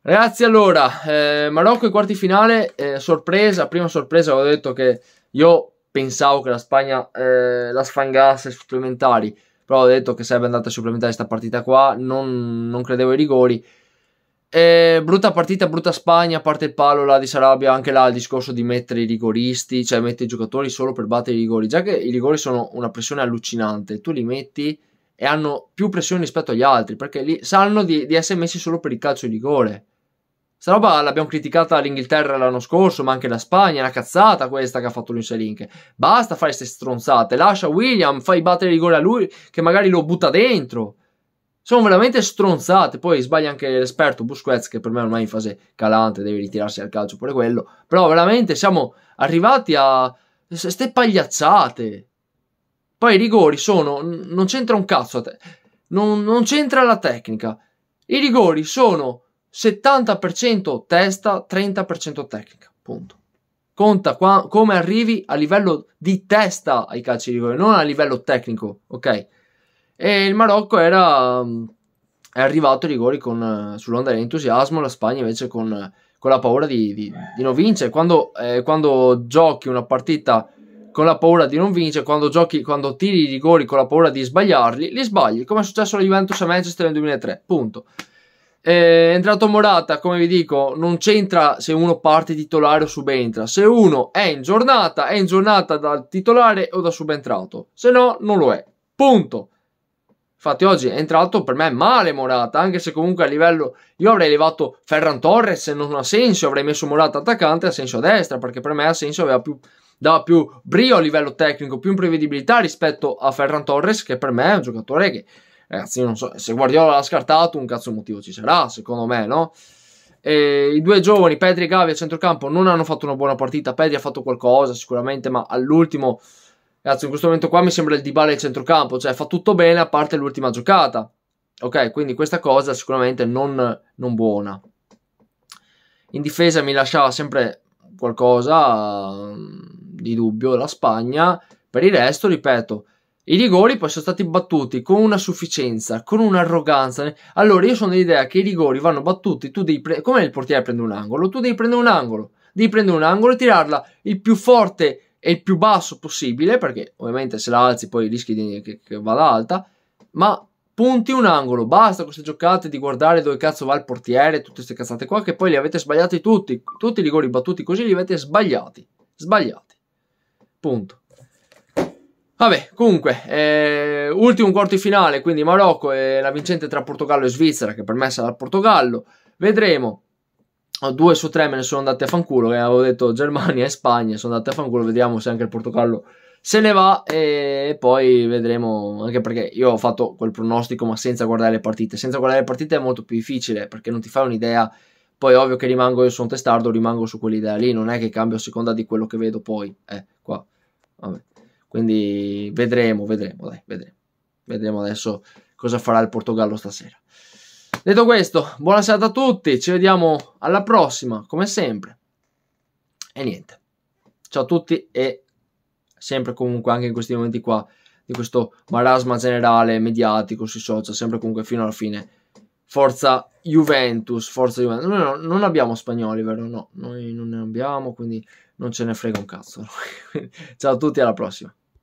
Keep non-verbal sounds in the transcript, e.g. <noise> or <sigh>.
Ragazzi, allora, eh, Marocco ai quarti finale, eh, sorpresa, prima sorpresa, avevo detto che io pensavo che la Spagna eh, la sfangasse ai supplementari, però ho detto che sarebbe andata a supplementare questa partita qua, non, non credevo ai rigori. Eh, brutta partita, brutta Spagna, a parte il palo là di Sarabia, anche là il discorso di mettere i rigoristi, cioè mettere i giocatori solo per battere i rigori, già che i rigori sono una pressione allucinante, tu li metti e hanno più pressione rispetto agli altri perché lì sanno di, di essere messi solo per il calcio di rigore. Sta roba l'abbiamo criticata l'Inghilterra l'anno scorso, ma anche la Spagna, è una cazzata questa che ha fatto lui Selink. Basta fare queste stronzate, lascia William, fai battere rigore a lui che magari lo butta dentro. Sono veramente stronzate, poi sbaglia anche l'esperto Busquets che per me ormai è in fase calante, deve ritirarsi dal calcio pure quello. Però veramente siamo arrivati a queste pagliacciate. Poi i rigori sono. Non c'entra un cazzo. Non, non c'entra la tecnica. I rigori sono 70% testa, 30% tecnica. Punto. Conta qua, come arrivi a livello di testa ai calci di rigore, non a livello tecnico, ok? E il Marocco era mm, è arrivato ai rigori con, eh, sull'onda dell'entusiasmo, la Spagna invece con, con la paura di, di, di non vincere. Quando, eh, quando giochi una partita con la paura di non vincere, quando giochi, quando tiri i rigori con la paura di sbagliarli, li sbagli, come è successo alla Juventus e Manchester nel 2003, punto. Eh, è entrato Morata, come vi dico, non c'entra se uno parte titolare o subentra. Se uno è in giornata, è in giornata dal titolare o da subentrato. Se no, non lo è. Punto. Infatti oggi è entrato per me male Morata, anche se comunque a livello... Io avrei levato Ferran Torres, se non ha senso, avrei messo Morata attaccante, ha senso a destra, perché per me ha senso aveva più dà più brio a livello tecnico, più imprevedibilità rispetto a Ferran Torres, che per me è un giocatore che, ragazzi, non so, se Guardiola l'ha scartato, un cazzo motivo ci sarà, secondo me, no? E I due giovani, Pedri e Gavi a centrocampo, non hanno fatto una buona partita. Pedri ha fatto qualcosa sicuramente, ma all'ultimo, ragazzi, in questo momento qua mi sembra il Dybala in centrocampo, cioè fa tutto bene a parte l'ultima giocata. Ok, quindi questa cosa sicuramente non, non buona. In difesa mi lasciava sempre qualcosa di dubbio la Spagna. Per il resto, ripeto, i rigori poi sono stati battuti con una sufficienza, con un'arroganza. Allora io sono dell'idea che i rigori vanno battuti, tu devi pre- come il portiere prende un angolo, tu devi prendere un angolo, devi prendere un angolo e tirarla il più forte e il più basso possibile, perché ovviamente se la alzi poi rischi di, che, che vada alta, ma punti un angolo, basta queste giocate di guardare dove cazzo va il portiere, tutte queste cazzate qua che poi li avete sbagliati tutti, tutti i rigori battuti così li avete sbagliati, sbagliati. Punto. Vabbè, comunque, eh, ultimo quarto di finale, quindi Marocco e la vincente tra Portogallo e Svizzera, che per me sarà il Portogallo. Vedremo. Oh, due su tre me ne sono andati a fanculo, che avevo detto Germania e Spagna, sono andati a fanculo, vediamo se anche il Portogallo se ne va e poi vedremo, anche perché io ho fatto quel pronostico ma senza guardare le partite. Senza guardare le partite è molto più difficile, perché non ti fai un'idea poi ovvio che rimango io sono un testardo, rimango su quell'idea lì, non è che cambio a seconda di quello che vedo poi. Eh, qua. Vabbè. Quindi vedremo, vedremo, dai, vedremo. Vedremo adesso cosa farà il Portogallo stasera. Detto questo, buona serata a tutti, ci vediamo alla prossima, come sempre. E niente. Ciao a tutti e sempre comunque anche in questi momenti qua di questo marasma generale mediatico sui social, sempre comunque fino alla fine forza Juventus, forza Juventus. Noi no, non abbiamo spagnoli, vero? No, noi non ne abbiamo, quindi non ce ne frega un cazzo. <laughs> Ciao a tutti, alla prossima.